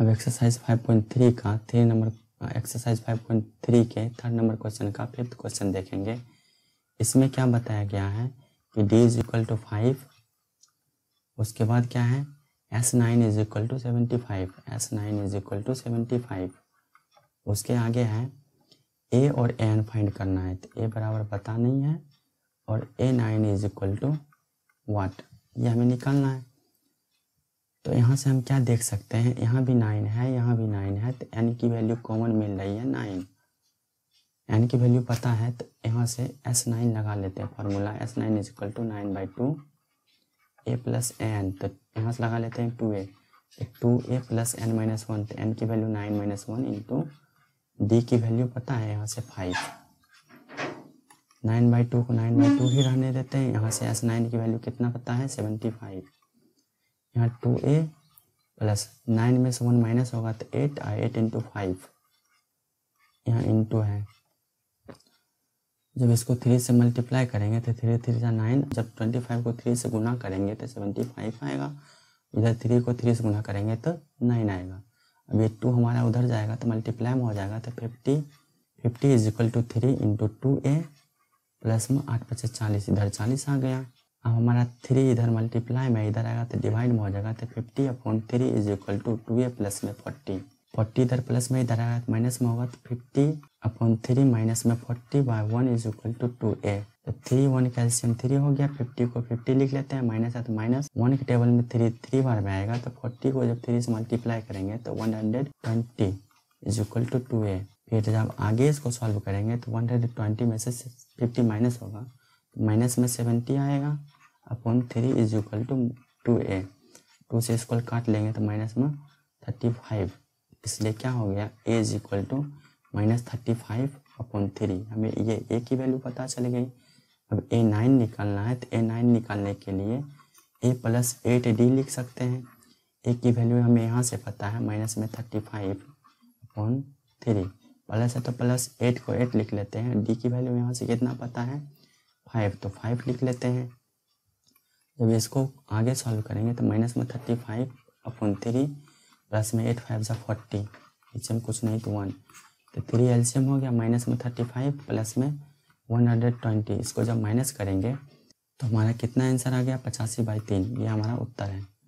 अब एक्सरसाइज 5.3 का three number exercise 5.3 के थर्ड नंबर क्वेश्चन का फिफ्थ क्वेश्चन देखेंगे इसमें क्या बताया गया है कि D is equal to five उसके बाद क्या है S nine is equal to seventy five S nine is equal to seventy five उसके आगे है ए और एन फाइंड करना है तो ए बराबर पता नहीं है और A nine is equal to what ये हमें निकालना है तो यहाँ से हम क्या देख सकते हैं यहाँ भी नाइन है यहाँ भी नाइन है तो एन की वैल्यू कॉमन मिल रही है नाइन एन की वैल्यू पता है तो यहाँ से एस नाइन लगा लेते हैं formula S nine is equal to nine by two A plus N तो यहाँ से लगा लेते हैं two A two A plus N minus one तो एन तो की value nine minus one into D की वैल्यू पता है यहाँ से फाइव नाइन बाई टू को नाइन बाई टू ही रहने देते हैं यहाँ से एस नाइन की वैल्यू कितना पता है सेवेंटी फाइव यहाँ टू ए प्लस नाइन में से वन माइनस होगा तो एट और एट इंटू फाइव यहाँ इंटू है जब इसको थ्री से मल्टीप्लाई करेंगे तो थ्री थ्री या नाइन जब ट्वेंटी फाइव को थ्री से गुना करेंगे तो सेवेंटी फाइव आएगा इधर थ्री को थ्री से गुना करेंगे तो नाइन आएगा अब ये टू हमारा उधर जाएगा तो मल्टीप्लाई में हो जाएगा तो fifty fifty is equal to three into two A plus में आठ पचास चालीस इधर चालीस आ गया अब हमारा थ्री इधर मल्टीप्लाई में इधर आएगा तो डिवाइड में हो जाएगा तो fifty upon three is equal to two A plus में फोर्टी फोर्टी इधर प्लस में इधर आएगा तो माइनस में होगा तो फिफ्टी अपॉन थ्री माइनस में forty by one is equal to two A तो थ्री वन कैल्शियम थ्री हो गया फिफ्टी को फिफ्टी लिख लेते हैं माइनस है तो माइनस वन के टेबल में थ्री थ्री बार में आएगा तो फोर्टी को जब थ्री से मल्टीप्लाई करेंगे तो one hundred twenty is equal to two A फिर जब आगे इसको सॉल्व करेंगे तो वन हंड्रेड ट्वेंटी में से फिफ्टी माइनस होगा माइनस में सेवेंटी आएगा upon three is equal to two A two से इसको काट लेंगे तो माइनस में थर्टी फाइव इसलिए क्या हो गया A is equal to minus thirty five upon three हमें ये ए की वैल्यू पता चल गई अब ए नाइन निकालना है तो ए नाइन निकालने के लिए ए प्लस एट डी लिख सकते हैं ए की वैल्यू हमें यहाँ से पता है माइनस में thirty five upon three plus है तो प्लस एट को एट लिख लेते हैं डी की वैल्यू यहाँ से कितना पता है फाइव तो फाइव लिख लेते हैं जब इसको आगे सॉल्व करेंगे तो माइनस में thirty five upon three plus में एट फाइव ज़ा फोर्टी नीचे में कुछ नहीं तो वन तो थ्री एल्शियम हो गया माइनस में थर्टी फाइव प्लस में वन हंड्रेड ट्वेंटी इसको जब माइनस करेंगे तो हमारा कितना आंसर आ गया पचासी बाई तीन ये हमारा उत्तर है